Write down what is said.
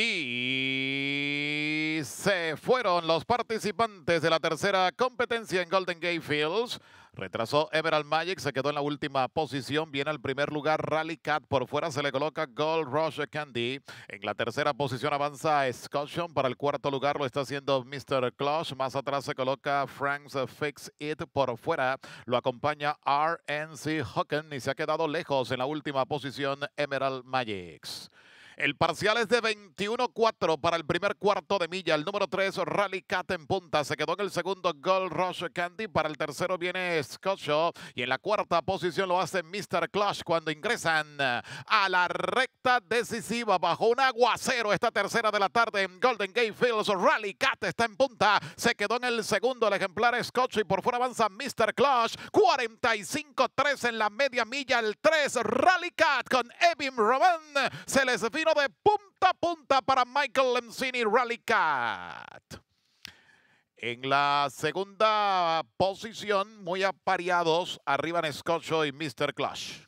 Y se fueron los participantes de la tercera competencia en Golden Gate Fields. Retrasó Emerald Magic, se quedó en la última posición. Viene al primer lugar Rally Cat. Por fuera se le coloca Gold Rush Candy. En la tercera posición avanza Scotchon. Para el cuarto lugar lo está haciendo Mr. Clutch. Más atrás se coloca Frank's Fix It. Por fuera lo acompaña RNC Hawken y se ha quedado lejos en la última posición Emerald Magic. El parcial es de 21-4 para el primer cuarto de milla. El número 3, Rally Cat en punta. Se quedó en el segundo, Gold Rush Candy. Para el tercero viene Scotch. Y en la cuarta posición lo hace Mr. Clash cuando ingresan a la recta decisiva bajo un aguacero. Esta tercera de la tarde en Golden Gate Fields. Rally Cat está en punta. Se quedó en el segundo el ejemplar Scotch y por fuera avanza Mr. Clash. 45-3 en la media milla. El 3, Rally Cat con Evin Roman. Se les vino de punta a punta para Michael Lencini Rallycat. En la segunda posición, muy apareados, arriba en y Mr. Clash.